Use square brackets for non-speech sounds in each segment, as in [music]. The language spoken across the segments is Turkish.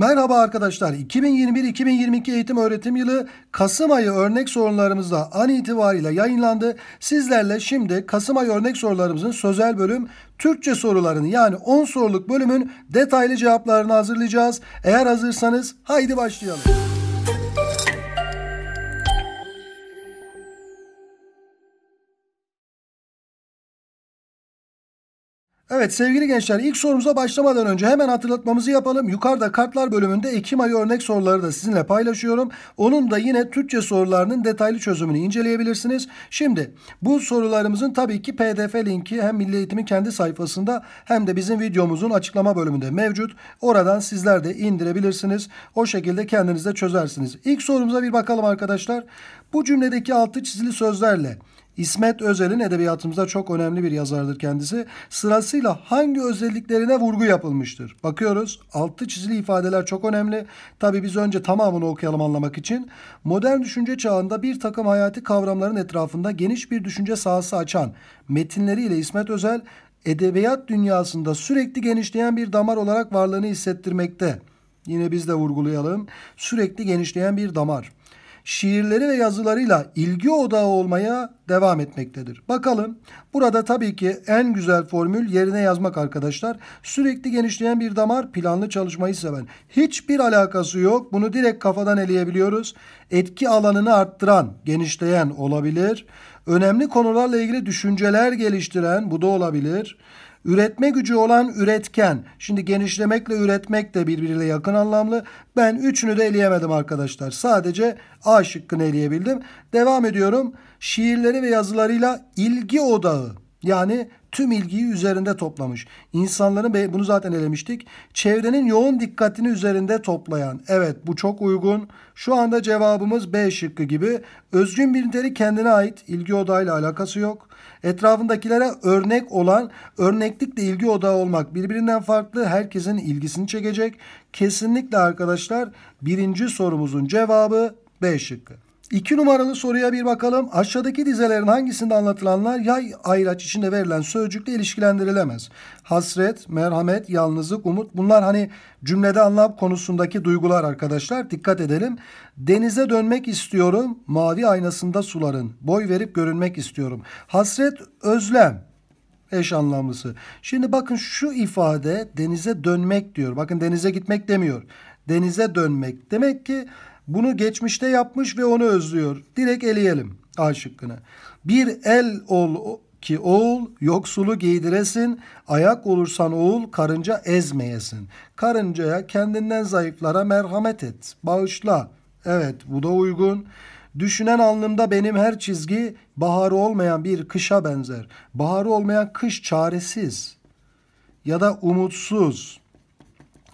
Merhaba arkadaşlar. 2021-2022 eğitim öğretim yılı Kasım ayı örnek sorularımızda an itibariyle yayınlandı. Sizlerle şimdi Kasım ayı örnek sorularımızın sözel bölüm Türkçe sorularını yani 10 soruluk bölümün detaylı cevaplarını hazırlayacağız. Eğer hazırsanız haydi başlayalım. Evet sevgili gençler ilk sorumuza başlamadan önce hemen hatırlatmamızı yapalım. Yukarıda kartlar bölümünde Ekim ayı örnek soruları da sizinle paylaşıyorum. Onun da yine Türkçe sorularının detaylı çözümünü inceleyebilirsiniz. Şimdi bu sorularımızın tabii ki pdf linki hem Milli Eğitim'in kendi sayfasında hem de bizim videomuzun açıklama bölümünde mevcut. Oradan sizler de indirebilirsiniz. O şekilde kendiniz de çözersiniz. İlk sorumuza bir bakalım arkadaşlar. Bu cümledeki altı çizili sözlerle İsmet Özel'in edebiyatımızda çok önemli bir yazardır kendisi. Sırasıyla hangi özelliklerine vurgu yapılmıştır? Bakıyoruz. Altı çizili ifadeler çok önemli. Tabi biz önce tamamını okuyalım anlamak için. Modern düşünce çağında bir takım hayati kavramların etrafında geniş bir düşünce sahası açan metinleriyle İsmet Özel edebiyat dünyasında sürekli genişleyen bir damar olarak varlığını hissettirmekte. Yine biz de vurgulayalım. Sürekli genişleyen bir damar şiirleri ve yazılarıyla ilgi odağı olmaya devam etmektedir. Bakalım burada tabii ki en güzel formül yerine yazmak arkadaşlar. Sürekli genişleyen bir damar planlı çalışmayı seven. Hiçbir alakası yok. Bunu direkt kafadan eleyebiliyoruz. Etki alanını arttıran, genişleyen olabilir. Önemli konularla ilgili düşünceler geliştiren bu da olabilir. Üretme gücü olan üretken. Şimdi genişlemekle üretmek de birbiriyle yakın anlamlı. Ben üçünü de eleyemedim arkadaşlar. Sadece A şıkkını eleyebildim. Devam ediyorum. Şiirleri ve yazılarıyla ilgi odağı. Yani tüm ilgiyi üzerinde toplamış. İnsanların bunu zaten elemiştik. Çevrenin yoğun dikkatini üzerinde toplayan. Evet bu çok uygun. Şu anda cevabımız B şıkkı gibi. Özgün bir niteliği kendine ait. ilgi odağıyla alakası yok. Etrafındakilere örnek olan, örneklikle ilgi odağı olmak birbirinden farklı herkesin ilgisini çekecek. Kesinlikle arkadaşlar birinci sorumuzun cevabı B şıkkı. İki numaralı soruya bir bakalım. Aşağıdaki dizelerin hangisinde anlatılanlar yay ayraç içinde verilen sözcükle ilişkilendirilemez? Hasret, merhamet, yalnızlık, umut bunlar hani cümlede anlam konusundaki duygular arkadaşlar. Dikkat edelim. Denize dönmek istiyorum. Mavi aynasında suların. Boy verip görünmek istiyorum. Hasret, özlem eş anlamlısı. Şimdi bakın şu ifade denize dönmek diyor. Bakın denize gitmek demiyor. Denize dönmek. Demek ki bunu geçmişte yapmış ve onu özlüyor. Direkt eleyelim A şıkkını. Bir el ol ki oğul yoksulu giydiresin, ayak olursan oğul karınca ezmeyesin. Karıncaya kendinden zayıflara merhamet et, bağışla. Evet bu da uygun. Düşünen alnımda benim her çizgi baharı olmayan bir kışa benzer. Baharı olmayan kış çaresiz ya da umutsuz.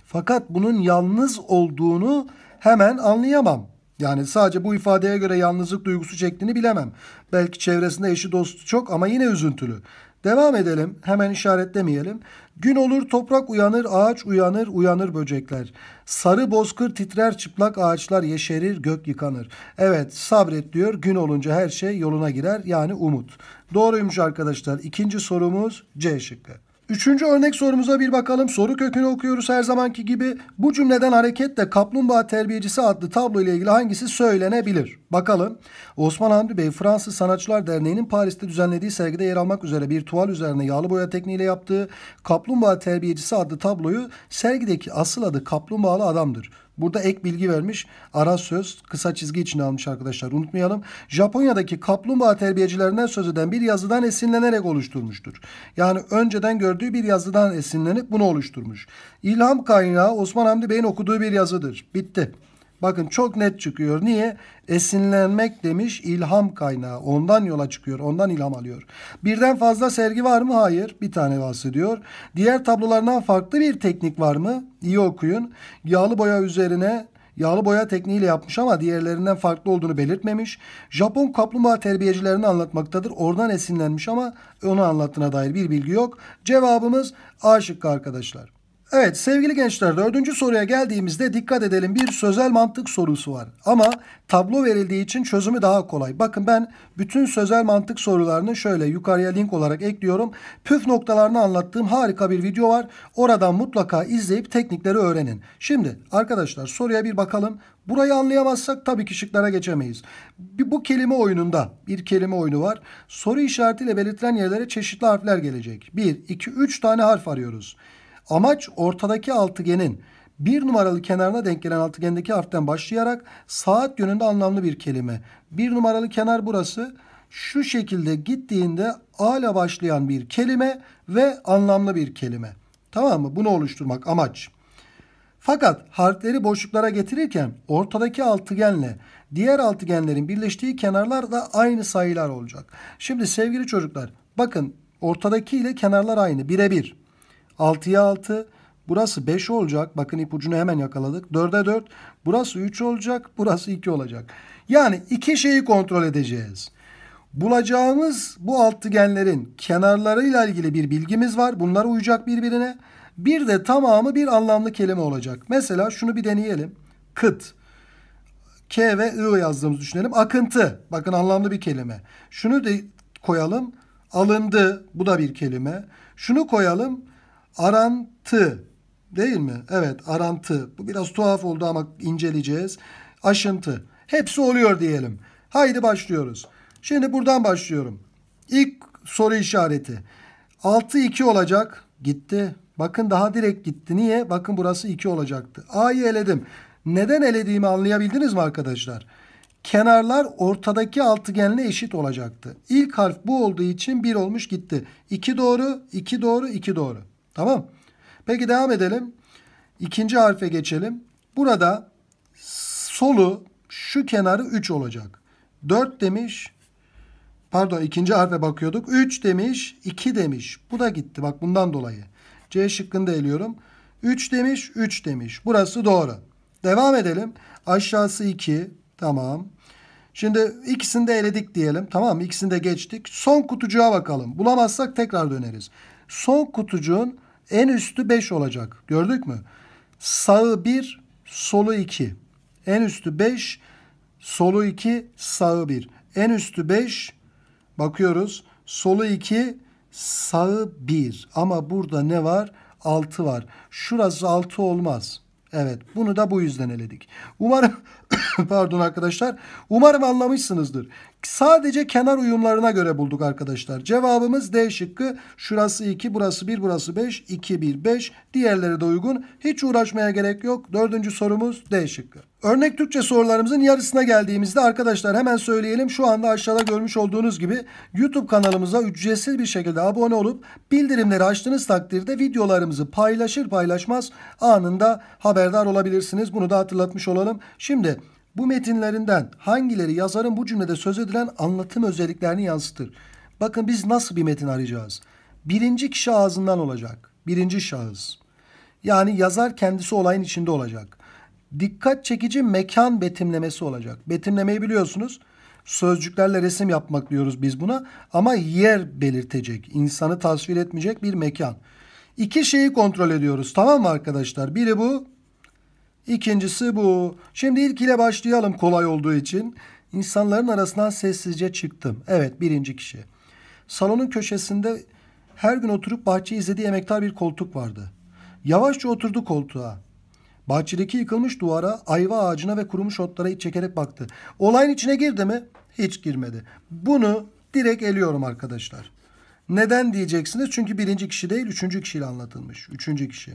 Fakat bunun yalnız olduğunu hemen anlayamam. Yani sadece bu ifadeye göre yalnızlık duygusu çektiğini bilemem. Belki çevresinde eşi dostu çok ama yine üzüntülü. Devam edelim. Hemen işaretlemeyelim. Gün olur toprak uyanır, ağaç uyanır, uyanır böcekler. Sarı bozkır titrer, çıplak ağaçlar yeşerir, gök yıkanır. Evet sabret diyor. Gün olunca her şey yoluna girer. Yani umut. Doğruymuş arkadaşlar. İkinci sorumuz C şıkkı. Üçüncü örnek sorumuza bir bakalım. Soru kökünü okuyoruz her zamanki gibi. Bu cümleden hareketle Kaplumbağa Terbiyecisi adlı tablo ile ilgili hangisi söylenebilir? Bakalım. Osman Hamdi Bey Fransız Sanatçılar Derneği'nin Paris'te düzenlediği sergide yer almak üzere bir tuval üzerine yağlı boya tekniğiyle yaptığı Kaplumbağa Terbiyecisi adlı tabloyu sergideki asıl adı Kaplumbağalı Adam'dır. Burada ek bilgi vermiş. Ara söz kısa çizgi için almış arkadaşlar. Unutmayalım. Japonya'daki kaplumbağa terbiyecilerinden söz eden bir yazıdan esinlenerek oluşturmuştur. Yani önceden gördüğü bir yazıdan esinlenip bunu oluşturmuş. İlham kaynağı Osman Hamdi Bey'in okuduğu bir yazıdır. Bitti. Bakın çok net çıkıyor. Niye? Esinlenmek demiş ilham kaynağı. Ondan yola çıkıyor. Ondan ilham alıyor. Birden fazla sergi var mı? Hayır. Bir tane bahsediyor. Diğer tablolarından farklı bir teknik var mı? İyi okuyun. Yağlı boya üzerine yağlı boya tekniğiyle yapmış ama diğerlerinden farklı olduğunu belirtmemiş. Japon kaplumbağa terbiyecilerini anlatmaktadır. Oradan esinlenmiş ama onu anlattığına dair bir bilgi yok. Cevabımız A şıkkı arkadaşlar. Evet sevgili gençler dördüncü soruya geldiğimizde dikkat edelim bir sözel mantık sorusu var. Ama tablo verildiği için çözümü daha kolay. Bakın ben bütün sözel mantık sorularını şöyle yukarıya link olarak ekliyorum. Püf noktalarını anlattığım harika bir video var. Oradan mutlaka izleyip teknikleri öğrenin. Şimdi arkadaşlar soruya bir bakalım. Burayı anlayamazsak tabii ki şıklara geçemeyiz. Bu kelime oyununda bir kelime oyunu var. Soru işaretiyle belirtilen yerlere çeşitli harfler gelecek. 1, 2, 3 tane harf arıyoruz. Amaç ortadaki altıgenin bir numaralı kenarına denk gelen altıgendeki harften başlayarak saat yönünde anlamlı bir kelime. Bir numaralı kenar burası. Şu şekilde gittiğinde A ile başlayan bir kelime ve anlamlı bir kelime. Tamam mı? Bunu oluşturmak amaç. Fakat harfleri boşluklara getirirken ortadaki altıgenle diğer altıgenlerin birleştiği kenarlar da aynı sayılar olacak. Şimdi sevgili çocuklar bakın ortadaki ile kenarlar aynı birebir. 6'ya 6. Burası 5 olacak. Bakın ipucunu hemen yakaladık. 4'e 4. Burası 3 olacak. Burası 2 olacak. Yani iki şeyi kontrol edeceğiz. Bulacağımız bu altıgenlerin kenarlarıyla ilgili bir bilgimiz var. Bunlar uyacak birbirine. Bir de tamamı bir anlamlı kelime olacak. Mesela şunu bir deneyelim. Kıt. K ve I yazdığımızı düşünelim. Akıntı. Bakın anlamlı bir kelime. Şunu da koyalım. Alındı. Bu da bir kelime. Şunu koyalım arantı değil mi? Evet arantı. Bu biraz tuhaf oldu ama inceleyeceğiz. Aşıntı. Hepsi oluyor diyelim. Haydi başlıyoruz. Şimdi buradan başlıyorum. İlk soru işareti. 6-2 olacak. Gitti. Bakın daha direkt gitti. Niye? Bakın burası 2 olacaktı. A'yı eledim. Neden elediğimi anlayabildiniz mi arkadaşlar? Kenarlar ortadaki altıgenle eşit olacaktı. İlk harf bu olduğu için 1 olmuş gitti. 2 doğru, 2 doğru, 2 doğru. Tamam. Peki devam edelim. İkinci harfe geçelim. Burada solu şu kenarı 3 olacak. 4 demiş. Pardon ikinci harfe bakıyorduk. 3 demiş. 2 demiş. Bu da gitti. Bak bundan dolayı. C şıkkını da eliyorum. 3 demiş. 3 demiş. Burası doğru. Devam edelim. Aşağısı 2. Tamam. Şimdi ikisini de eledik diyelim. Tamam mı? de geçtik. Son kutucuğa bakalım. Bulamazsak tekrar döneriz. Son kutucuğun en üstü 5 olacak. Gördük mü? Sağı 1, solu 2. En üstü 5, solu 2, sağı 1. En üstü 5 bakıyoruz. Solu 2, sağı 1. Ama burada ne var? 6 var. Şurası 6 olmaz. Evet bunu da bu yüzden eledik. Umarım [coughs] pardon arkadaşlar. Umarım anlamışsınızdır. Sadece kenar uyumlarına göre bulduk arkadaşlar. Cevabımız D şıkkı. Şurası 2, burası 1, burası 5, 2, 1, 5. Diğerleri de uygun. Hiç uğraşmaya gerek yok. Dördüncü sorumuz D şıkkı. Örnek Türkçe sorularımızın yarısına geldiğimizde arkadaşlar hemen söyleyelim. Şu anda aşağıda görmüş olduğunuz gibi YouTube kanalımıza ücretsiz bir şekilde abone olup bildirimleri açtığınız takdirde videolarımızı paylaşır paylaşmaz anında haberdar olabilirsiniz. Bunu da hatırlatmış olalım. Şimdi bu metinlerinden hangileri yazarın bu cümlede söz edilen anlatım özelliklerini yansıtır? Bakın biz nasıl bir metin arayacağız? Birinci kişi ağzından olacak. Birinci şahıs. Yani yazar kendisi olayın içinde olacak dikkat çekici mekan betimlemesi olacak. Betimlemeyi biliyorsunuz. Sözcüklerle resim yapmak diyoruz biz buna ama yer belirtecek, insanı tasvir etmeyecek bir mekan. İki şeyi kontrol ediyoruz. Tamam mı arkadaşlar? Biri bu, ikincisi bu. Şimdi ilk ile başlayalım kolay olduğu için. İnsanların arasından sessizce çıktım. Evet, birinci kişi. Salonun köşesinde her gün oturup bahçeyi izlediği emektar bir koltuk vardı. Yavaşça oturdu koltuğa. Bahçedeki yıkılmış duvara, ayva ağacına ve kurumuş otlara iç çekerek baktı. Olayın içine girdi mi? Hiç girmedi. Bunu direkt eliyorum arkadaşlar. Neden diyeceksiniz? Çünkü birinci kişi değil, üçüncü kişiyle anlatılmış. Üçüncü kişi.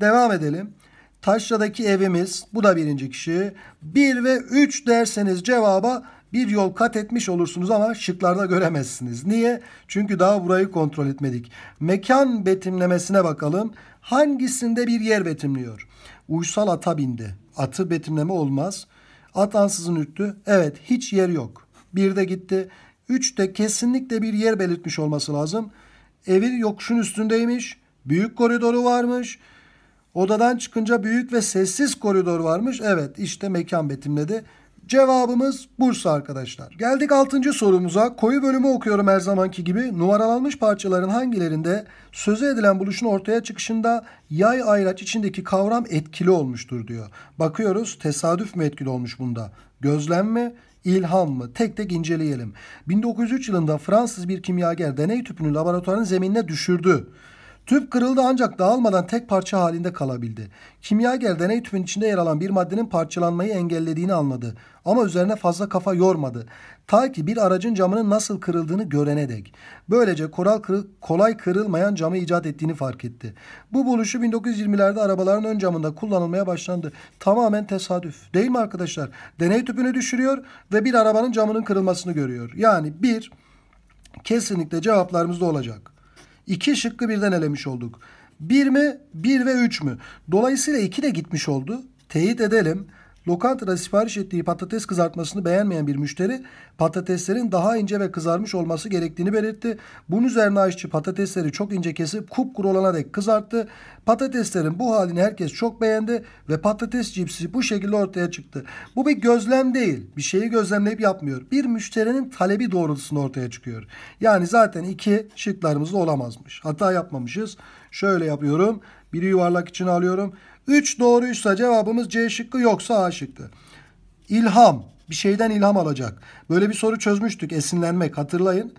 Devam edelim. Taşra'daki evimiz, bu da birinci kişi. Bir ve üç derseniz cevaba bir yol kat etmiş olursunuz ama şıklarda göremezsiniz. Niye? Çünkü daha burayı kontrol etmedik. Mekan betimlemesine bakalım hangisinde bir yer betimliyor? Uysal ata bindi. Atı betimleme olmaz. At ansızın üttü. Evet hiç yer yok. Bir de gitti. Üç de kesinlikle bir yer belirtmiş olması lazım. Evin yokuşun üstündeymiş. Büyük koridoru varmış. Odadan çıkınca büyük ve sessiz koridor varmış. Evet işte mekan betimledi. Cevabımız Bursa arkadaşlar. Geldik 6. sorumuza. Koyu bölümü okuyorum her zamanki gibi. Numaralanmış parçaların hangilerinde sözü edilen buluşun ortaya çıkışında yay ayraç içindeki kavram etkili olmuştur diyor. Bakıyoruz tesadüf mü etkili olmuş bunda? Gözlem mi? ilham mı? Tek tek inceleyelim. 1903 yılında Fransız bir kimyager deney tüpünü laboratuvarın zeminine düşürdü. Tüp kırıldı ancak dağılmadan tek parça halinde kalabildi. Kimyager deney tüpün içinde yer alan bir maddenin parçalanmayı engellediğini anladı. Ama üzerine fazla kafa yormadı. Ta ki bir aracın camının nasıl kırıldığını görene dek. Böylece koral kırı, kolay kırılmayan camı icat ettiğini fark etti. Bu buluşu 1920'lerde arabaların ön camında kullanılmaya başlandı. Tamamen tesadüf. Değil mi arkadaşlar? Deney tüpünü düşürüyor ve bir arabanın camının kırılmasını görüyor. Yani bir, kesinlikle cevaplarımızda olacak. 2 şıkkı birden elemiş olduk. 1 mi? 1 ve 3 mü? Dolayısıyla 2 de gitmiş oldu. Teyit edelim. Lokantada sipariş ettiği patates kızartmasını beğenmeyen bir müşteri patateslerin daha ince ve kızarmış olması gerektiğini belirtti. Bunun üzerine aşçı patatesleri çok ince kesip kupkuru olana dek kızarttı. Patateslerin bu halini herkes çok beğendi ve patates cipsi bu şekilde ortaya çıktı. Bu bir gözlem değil. Bir şeyi gözlemleyip yapmıyor. Bir müşterinin talebi doğrultusunda ortaya çıkıyor. Yani zaten iki şıklarımızda olamazmış. Hata yapmamışız. Şöyle yapıyorum. Biri yuvarlak için alıyorum. 3 doğruysa cevabımız C şıkkı yoksa A şıkkı. İlham. Bir şeyden ilham alacak. Böyle bir soru çözmüştük. Esinlenmek hatırlayın.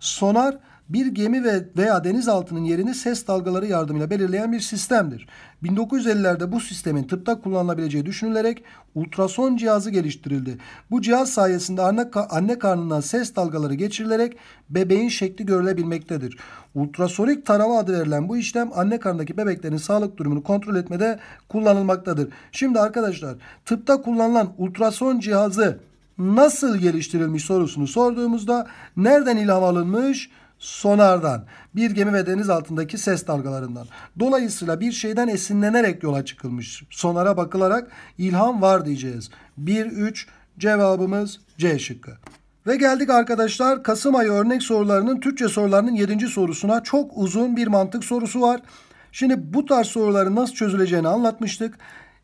Sonar bir gemi ve veya denizaltının yerini ses dalgaları yardımıyla belirleyen bir sistemdir. 1950'lerde bu sistemin tıpta kullanılabileceği düşünülerek ultrason cihazı geliştirildi. Bu cihaz sayesinde anne, anne karnından ses dalgaları geçirilerek bebeğin şekli görülebilmektedir. Ultrasonik tarama adı verilen bu işlem anne karnındaki bebeklerin sağlık durumunu kontrol etmede kullanılmaktadır. Şimdi arkadaşlar tıpta kullanılan ultrason cihazı nasıl geliştirilmiş sorusunu sorduğumuzda nereden ilham alınmış? sonardan, bir gemi ve deniz altındaki ses dalgalarından. Dolayısıyla bir şeyden esinlenerek yola çıkılmış. Sonara bakılarak ilham var diyeceğiz. 1-3 cevabımız C şıkkı. Ve geldik arkadaşlar Kasım ayı örnek sorularının Türkçe sorularının 7. sorusuna çok uzun bir mantık sorusu var. Şimdi bu tarz soruların nasıl çözüleceğini anlatmıştık.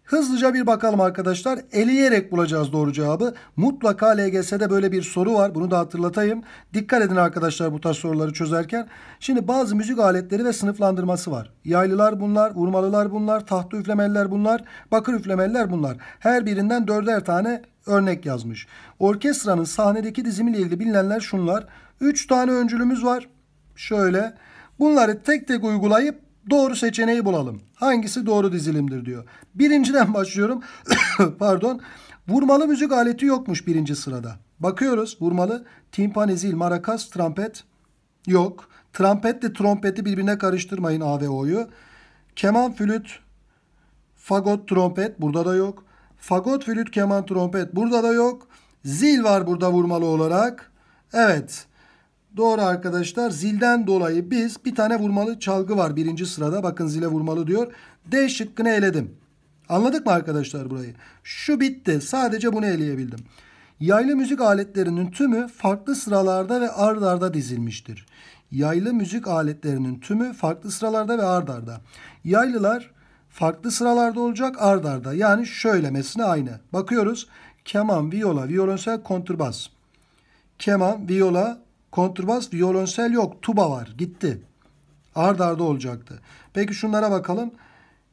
Hızlıca bir bakalım arkadaşlar. Eleyerek bulacağız doğru cevabı. Mutlaka LGS'de böyle bir soru var. Bunu da hatırlatayım. Dikkat edin arkadaşlar bu tarz soruları çözerken. Şimdi bazı müzik aletleri ve sınıflandırması var. Yaylılar bunlar, vurmalılar bunlar, tahta üflemeliler bunlar, bakır üflemeliler bunlar. Her birinden dörder tane örnek yazmış. Orkestranın sahnedeki dizimiyle ilgili bilinenler şunlar. Üç tane öncülümüz var. Şöyle. Bunları tek tek uygulayıp Doğru seçeneği bulalım. Hangisi doğru dizilimdir diyor. Birinciden [laughs] başlıyorum. [coughs] Pardon. Vurmalı müzik aleti yokmuş birinci sırada. Bakıyoruz vurmalı. Timpani, zil, marakas, trompet yok. Trompetle trompeti birbirine karıştırmayın A ve O'yu. Keman, flüt, fagot, trompet burada da yok. Fagot, flüt, keman, trompet burada da yok. Zil var burada vurmalı olarak. Evet. Doğru arkadaşlar zilden dolayı biz bir tane vurmalı çalgı var birinci sırada. Bakın zile vurmalı diyor. D şıkkını eledim. Anladık mı arkadaşlar burayı? Şu bitti. Sadece bunu eleyebildim. Yaylı müzik aletlerinin tümü farklı sıralarda ve ard arda dizilmiştir. Yaylı müzik aletlerinin tümü farklı sıralarda ve ard arda. Yaylılar farklı sıralarda olacak ard arda. Yani şöylemesine aynı. Bakıyoruz. Keman, viola, violonsel, kontrbas. Keman, viola, kontrbas, violonsel yok. Tuba var. Gitti. Ard arda olacaktı. Peki şunlara bakalım.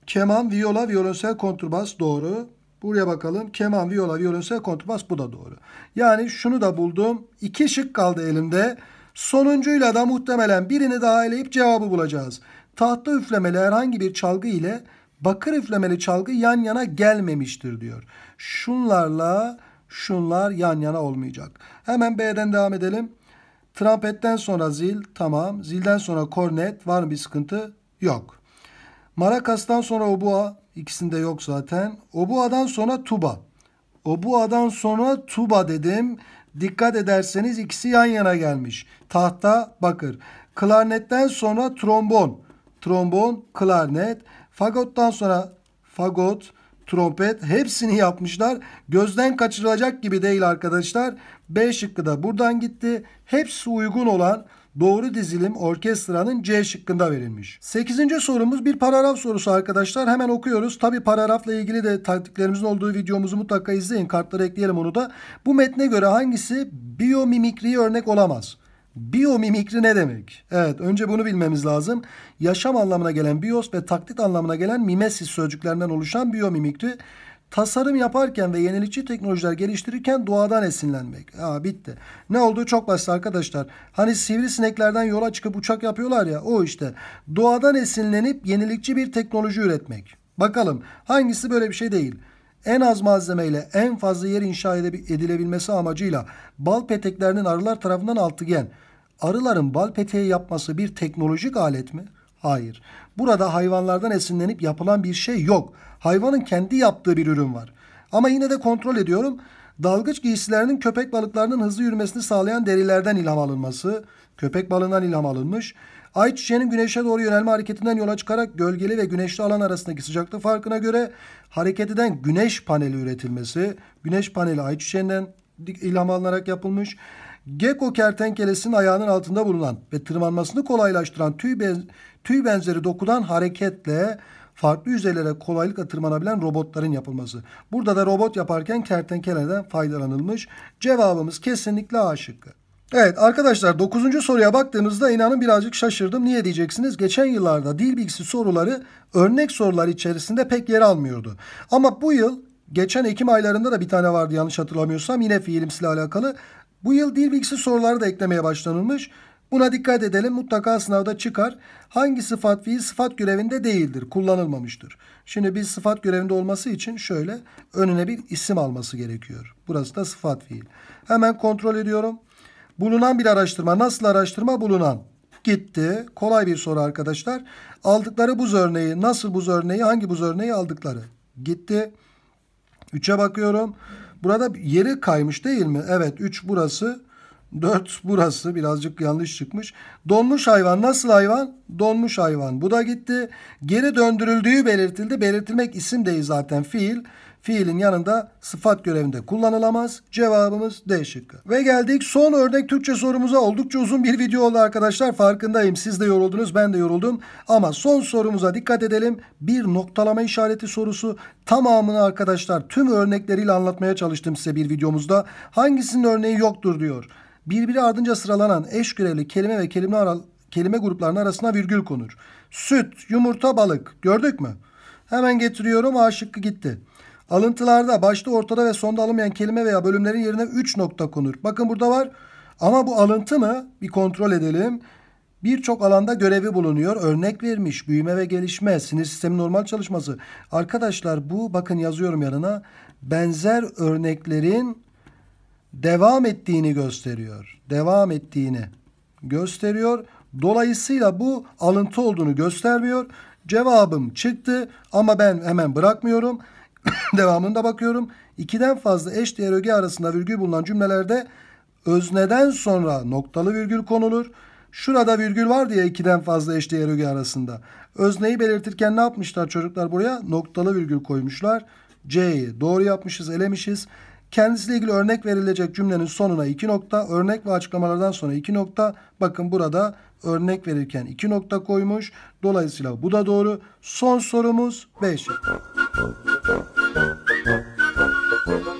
Keman, viola, violonsel, kontrbas doğru. Buraya bakalım. Keman, viola, violonsel, kontrbas bu da doğru. Yani şunu da buldum. İki şık kaldı elimde. Sonuncuyla da muhtemelen birini daha eleyip cevabı bulacağız. Tahta üflemeli herhangi bir çalgı ile bakır üflemeli çalgı yan yana gelmemiştir diyor. Şunlarla şunlar yan yana olmayacak. Hemen B'den devam edelim. Trumpetten sonra zil tamam. Zilden sonra kornet var mı bir sıkıntı? Yok. Marakas'tan sonra obua ikisinde yok zaten. Obua'dan sonra tuba. Obua'dan sonra tuba dedim. Dikkat ederseniz ikisi yan yana gelmiş. Tahta, bakır. Klarnetten sonra trombon. Trombon, klarnet. Fagottan sonra fagot, trompet hepsini yapmışlar. Gözden kaçırılacak gibi değil arkadaşlar. B şıkkı da buradan gitti. Hepsi uygun olan doğru dizilim orkestranın C şıkkında verilmiş. 8. sorumuz bir paragraf sorusu arkadaşlar. Hemen okuyoruz. Tabi paragrafla ilgili de taktiklerimizin olduğu videomuzu mutlaka izleyin. Kartları ekleyelim onu da. Bu metne göre hangisi biyomimikriye örnek olamaz? Biyomimikri ne demek? Evet önce bunu bilmemiz lazım. Yaşam anlamına gelen bios ve taklit anlamına gelen mimesis sözcüklerinden oluşan biyomimikri tasarım yaparken ve yenilikçi teknolojiler geliştirirken doğadan esinlenmek. Aa bitti. Ne olduğu çok basit arkadaşlar. Hani sivrisineklerden yola çıkıp uçak yapıyorlar ya o işte. Doğadan esinlenip yenilikçi bir teknoloji üretmek. Bakalım hangisi böyle bir şey değil. En az malzemeyle en fazla yer inşa edilebilmesi amacıyla bal peteklerinin arılar tarafından altıgen. Arıların bal peteği yapması bir teknolojik alet mi? Hayır. Burada hayvanlardan esinlenip yapılan bir şey yok. Hayvanın kendi yaptığı bir ürün var. Ama yine de kontrol ediyorum. Dalgıç giysilerinin köpek balıklarının hızlı yürümesini sağlayan derilerden ilham alınması, köpek balığından ilham alınmış. Ayçiçeğinin güneşe doğru yönelme hareketinden yola çıkarak gölgeli ve güneşli alan arasındaki sıcaklık farkına göre hareket eden güneş paneli üretilmesi, güneş paneli ayçiçeğinden ilham alınarak yapılmış. Gecko kertenkelesinin ayağının altında bulunan ve tırmanmasını kolaylaştıran tüy, ben, tüy benzeri dokudan hareketle farklı yüzeylere kolaylıkla tırmanabilen robotların yapılması. Burada da robot yaparken kertenkeleden faydalanılmış. Cevabımız kesinlikle A şıkkı. Evet arkadaşlar 9. soruya baktığınızda inanın birazcık şaşırdım. Niye diyeceksiniz? Geçen yıllarda dil bilgisi soruları örnek sorular içerisinde pek yer almıyordu. Ama bu yıl geçen Ekim aylarında da bir tane vardı yanlış hatırlamıyorsam yine fiilimsiyle alakalı. Bu yıl dil bilgisi soruları da eklemeye başlanılmış. Buna dikkat edelim mutlaka sınavda çıkar. Hangi sıfat fiil sıfat görevinde değildir, kullanılmamıştır. Şimdi bir sıfat görevinde olması için şöyle önüne bir isim alması gerekiyor. Burası da sıfat fiil. Hemen kontrol ediyorum. Bulunan bir araştırma. Nasıl araştırma? Bulunan. Gitti. Kolay bir soru arkadaşlar. Aldıkları buz örneği. Nasıl buz örneği? Hangi buz örneği aldıkları? Gitti. 3'e bakıyorum. Burada yeri kaymış değil mi? Evet 3 burası 4 burası birazcık yanlış çıkmış. Donmuş hayvan nasıl hayvan? Donmuş hayvan. Bu da gitti. Geri döndürüldüğü belirtildi. Belirtilmek isim değil zaten fiil fiilin yanında sıfat görevinde kullanılamaz. Cevabımız D şıkkı. Ve geldik son örnek Türkçe sorumuza. Oldukça uzun bir video oldu arkadaşlar. Farkındayım. Siz de yoruldunuz. Ben de yoruldum. Ama son sorumuza dikkat edelim. Bir noktalama işareti sorusu. Tamamını arkadaşlar tüm örnekleriyle anlatmaya çalıştım size bir videomuzda. Hangisinin örneği yoktur diyor. Birbiri ardınca sıralanan eş görevli kelime ve kelime aral kelime gruplarının arasına virgül konur. Süt, yumurta, balık. Gördük mü? Hemen getiriyorum. A şıkkı gitti. Alıntılarda başta ortada ve sonda alınmayan kelime veya bölümlerin yerine 3 nokta konur. Bakın burada var ama bu alıntı mı? Bir kontrol edelim. Birçok alanda görevi bulunuyor. Örnek vermiş büyüme ve gelişme, sinir sistemi normal çalışması. Arkadaşlar bu bakın yazıyorum yanına benzer örneklerin devam ettiğini gösteriyor. Devam ettiğini gösteriyor. Dolayısıyla bu alıntı olduğunu göstermiyor. Cevabım çıktı ama ben hemen bırakmıyorum. [coughs] Devamında bakıyorum. İkiden fazla eş değer öge arasında virgül bulunan cümlelerde özneden sonra noktalı virgül konulur. Şurada virgül var diye ikiden fazla eş değer öge arasında. Özneyi belirtirken ne yapmışlar çocuklar buraya? Noktalı virgül koymuşlar. C'yi doğru yapmışız, elemişiz. Kendisiyle ilgili örnek verilecek cümlenin sonuna iki nokta, örnek ve açıklamalardan sonra iki nokta. Bakın burada örnek verirken iki nokta koymuş. Dolayısıyla bu da doğru. Son sorumuz 5. Thank you.